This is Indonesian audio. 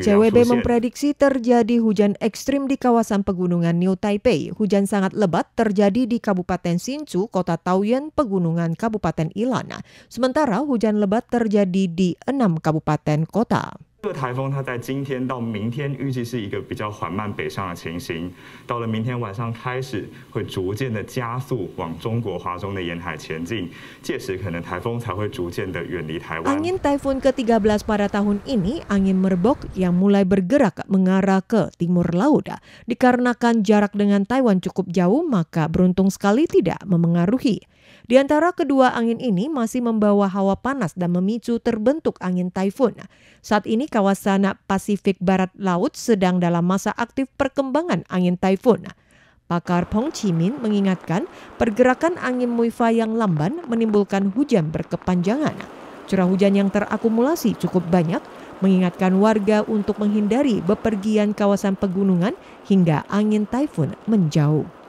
Cewek memprediksi terjadi hujan ekstrim di kawasan pegunungan New Taipei. Hujan sangat lebat terjadi di Kabupaten Sinchu, Kota Taoyuan, Pegunungan Kabupaten Ilana. Sementara hujan lebat terjadi di enam kabupaten kota. 这个台风它在今天到明天预计是一个比较缓慢北上的情形，到了明天晚上开始会逐渐的加速往中国华中的沿海前进，届时可能台风才会逐渐的远离台湾。Angin Taifun ke-13 pada tahun ini, angin merbok yang mulai bergerak mengarah ke timur laut. Dikarenakan jarak dengan Taiwan cukup jauh, maka beruntung sekali tidak memengaruhi. Di antara kedua angin ini masih membawa hawa panas dan memicu terbentuk angin taifun. Saat ini kawasan Pasifik Barat Laut sedang dalam masa aktif perkembangan angin typhoon. Pakar Pong Chimin mengingatkan pergerakan angin Muifa yang lamban menimbulkan hujan berkepanjangan. Curah hujan yang terakumulasi cukup banyak mengingatkan warga untuk menghindari bepergian kawasan pegunungan hingga angin typhoon menjauh.